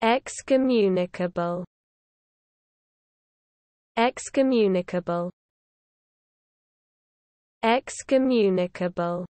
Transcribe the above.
excommunicable excommunicable excommunicable